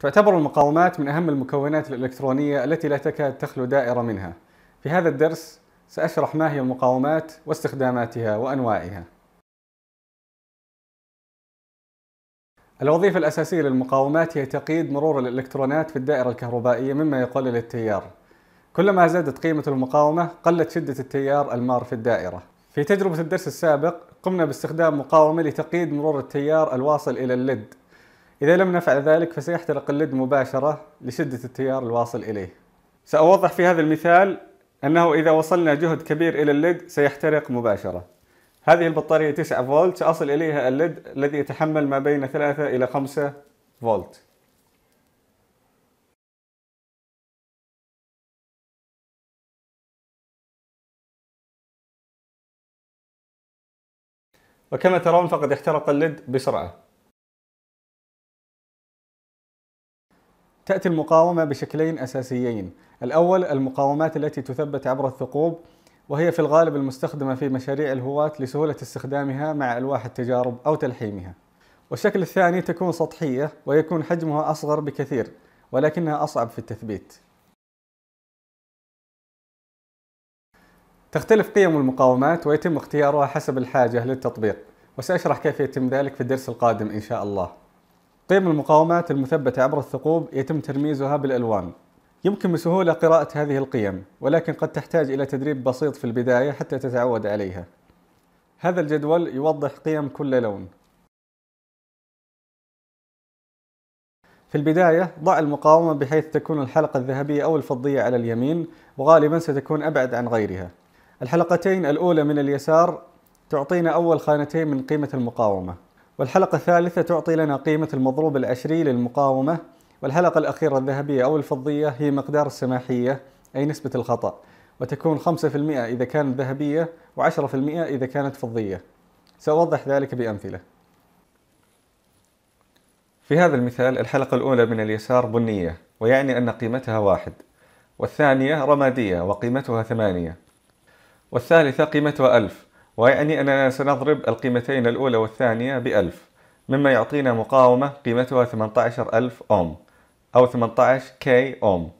تعتبر المقاومات من أهم المكونات الإلكترونية التي لا تكاد تخلو دائرة منها. في هذا الدرس سأشرح ما هي المقاومات واستخداماتها وأنواعها. الوظيفة الأساسية للمقاومات هي تقييد مرور الإلكترونات في الدائرة الكهربائية مما يقلل التيار. كلما زادت قيمة المقاومة قلت شدة التيار المار في الدائرة. في تجربة الدرس السابق قمنا باستخدام مقاومة لتقييد مرور التيار الواصل إلى الليد إذا لم نفعل ذلك فسيحترق اللد مباشرة لشدة التيار الواصل إليه سأوضح في هذا المثال أنه إذا وصلنا جهد كبير إلى اللد سيحترق مباشرة هذه البطارية 9 فولت سأصل إليها اللد الذي يتحمل ما بين 3 إلى 5 فولت وكما ترون فقد احترق اللد بسرعة تأتي المقاومة بشكلين أساسيين الأول المقاومات التي تثبت عبر الثقوب وهي في الغالب المستخدمة في مشاريع الهواة لسهولة استخدامها مع ألواح التجارب أو تلحيمها والشكل الثاني تكون سطحية ويكون حجمها أصغر بكثير ولكنها أصعب في التثبيت تختلف قيم المقاومات ويتم اختيارها حسب الحاجة للتطبيق وسأشرح كيف يتم ذلك في الدرس القادم إن شاء الله قيم المقاومات المثبتة عبر الثقوب يتم ترميزها بالألوان يمكن بسهولة قراءة هذه القيم ولكن قد تحتاج إلى تدريب بسيط في البداية حتى تتعود عليها هذا الجدول يوضح قيم كل لون في البداية ضع المقاومة بحيث تكون الحلقة الذهبية أو الفضية على اليمين وغالبا ستكون أبعد عن غيرها الحلقتين الأولى من اليسار تعطينا أول خانتين من قيمة المقاومة والحلقة الثالثة تعطي لنا قيمة المضروب العشري للمقاومة والحلقة الأخيرة الذهبية أو الفضية هي مقدار السماحية أي نسبة الخطأ وتكون 5% إذا كانت ذهبية و10% إذا كانت فضية سأوضح ذلك بأمثلة في هذا المثال الحلقة الأولى من اليسار بنية ويعني أن قيمتها واحد والثانية رمادية وقيمتها ثمانية والثالثة قيمتها ألف ويعني أننا سنضرب القيمتين الأولى والثانية بألف مما يعطينا مقاومة قيمتها ألف أوم أو 18 كي أوم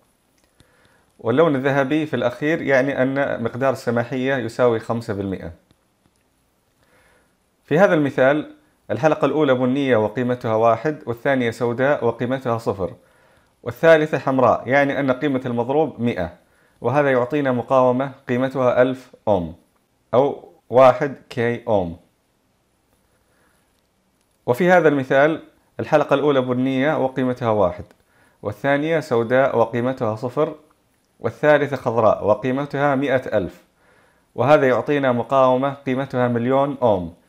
واللون الذهبي في الأخير يعني أن مقدار السماحية يساوي 5% في هذا المثال الحلقة الأولى بنية وقيمتها واحد والثانية سوداء وقيمتها صفر والثالثة حمراء يعني أن قيمة المضروب 100 وهذا يعطينا مقاومة قيمتها 1000 أوم أو واحد كي أوم وفي هذا المثال الحلقة الأولى بنية وقيمتها واحد والثانية سوداء وقيمتها صفر والثالثة خضراء وقيمتها مئة ألف وهذا يعطينا مقاومة قيمتها مليون أوم